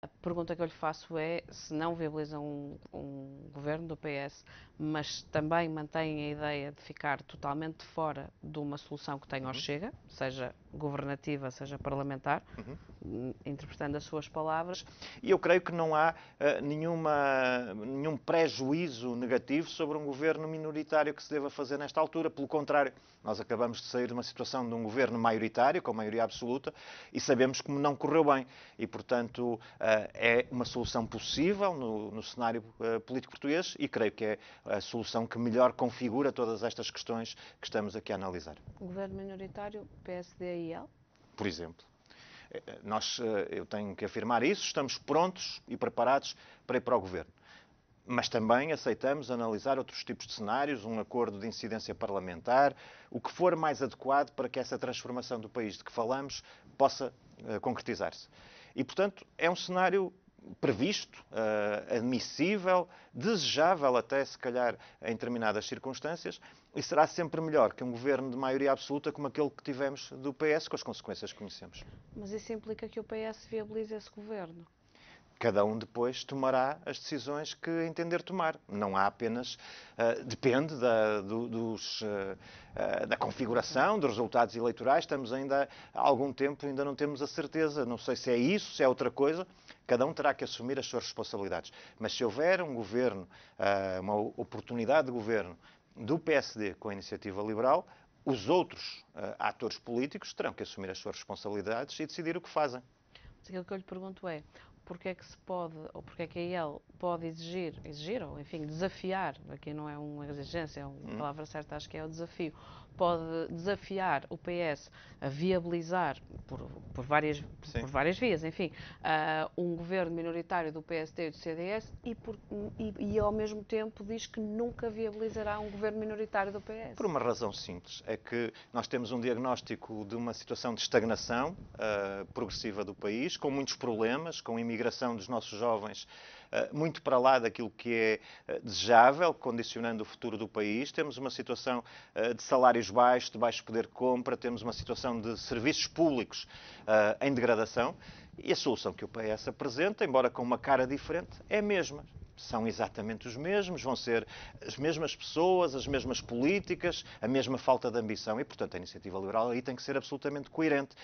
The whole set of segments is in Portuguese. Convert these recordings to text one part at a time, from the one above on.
A pergunta que eu lhe faço é se não viabiliza um, um, governo do PS, mas também mantém a ideia de ficar totalmente fora de uma solução que tenha uhum. ou chega, seja governativa, seja parlamentar. Uhum interpretando as suas palavras. E eu creio que não há uh, nenhuma, nenhum prejuízo negativo sobre um governo minoritário que se deva fazer nesta altura. Pelo contrário, nós acabamos de sair de uma situação de um governo maioritário, com maioria absoluta, e sabemos como não correu bem. E, portanto, uh, é uma solução possível no, no cenário uh, político português e creio que é a solução que melhor configura todas estas questões que estamos aqui a analisar. Governo minoritário, PSD e L? Por exemplo. Eh, nós, eh, eu tenho que afirmar isso, estamos prontos e preparados para ir para o governo. Mas também aceitamos analisar outros tipos de cenários, um acordo de incidência parlamentar, o que for mais adequado para que essa transformação do país de que falamos possa eh, concretizar-se. E, portanto, é um cenário previsto, eh, admissível, desejável até, se calhar, em determinadas circunstâncias, e será sempre melhor que um governo de maioria absoluta como aquele que tivemos do PS, com as consequências que conhecemos. Mas isso implica que o PS viabilize esse governo? cada um depois tomará as decisões que entender tomar. Não há apenas. Uh, depende da, do, dos, uh, uh, da configuração, dos resultados eleitorais. Estamos ainda há algum tempo, ainda não temos a certeza. Não sei se é isso, se é outra coisa. Cada um terá que assumir as suas responsabilidades. Mas se houver um governo, ah, uma oportunidade de governo do PSD com a iniciativa liberal, os outros ah, atores políticos terão que assumir as suas responsabilidades e decidir o que fazem. Mas aquilo que eu lhe pergunto é: porque é que se pode, ou porque é que a IEL pode exigir, exigir ou enfim, desafiar, aqui não é uma exigência, é uma hum. palavra certa, acho que é o desafio, pode desafiar o PS a viabilizar, por, por, várias, por várias vias, enfim, uh, um governo minoritário do PSD e do CDS e, por, e, e, ao mesmo tempo diz que nunca viabilizará um governo minoritário do PS. Por uma razão simples, é que nós temos um diagnóstico de uma situação de estagnação uh, progressiva do país, com muitos problemas, com imigração migração dos nossos jovens eh, muito para lá daquilo que é eh, desejável, condicionando o futuro do país. Temos uma situação eh, de salários baixos, de baixo poder de compra, temos uma situação de serviços públicos em degradação. E a solução que o PS apresenta, embora com uma cara diferente, é a mesma são exatamente os mesmos, vão ser as mesmas pessoas, as mesmas políticas, a mesma falta de ambição e, portanto, a iniciativa liberal aí tem que ser absolutamente coerente.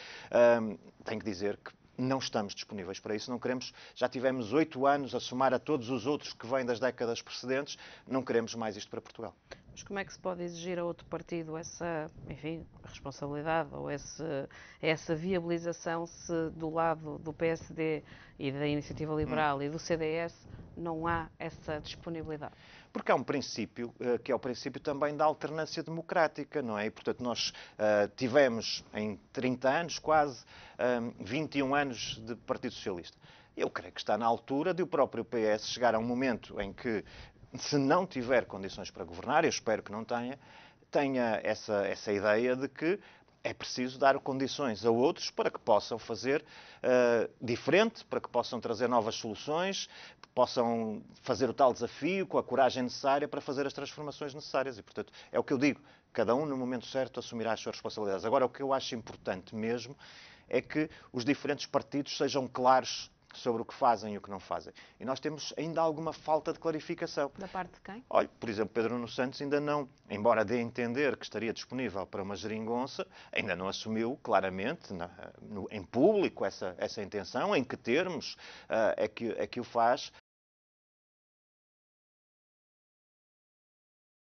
Um, tenho que dizer que não estamos disponíveis para isso, não queremos. Já tivemos oito anos a somar a todos os outros que vêm das décadas precedentes, não queremos mais isto para Portugal. Mas como é que se pode exigir a outro partido essa, enfim, responsabilidade ou essa, essa viabilização se do lado do PSD e da Iniciativa hum. Liberal hum. e do CDS não há essa disponibilidade? Porque há um princípio, eh, que é o princípio também da alternância democrática, não é? E, portanto, nós eh, tivemos em 30 anos, quase, 21 eh, anos de Partido Socialista. Eu creio que está na altura de o próprio PS chegar a um momento em que se não tiver condições para governar, eu espero que não tenha, tenha essa, essa ideia de que é preciso dar condições a outros para que possam fazer uh, diferente, para que possam trazer novas soluções, possam fazer o tal desafio com a coragem necessária para fazer as transformações necessárias. E, portanto, é o que eu digo: cada um, no momento certo, assumirá as suas responsabilidades. Agora, o que eu acho importante mesmo é que os diferentes partidos sejam claros sobre o que fazem e o que não fazem. E nós temos ainda alguma falta de clarificação. Da parte de quem? Olha, por exemplo, Pedro Nuno Santos ainda não, embora dê a entender que estaria disponível para uma geringonça, ainda não assumiu claramente na, no, em público essa, essa intenção, em que termos uh, é, que, é que o faz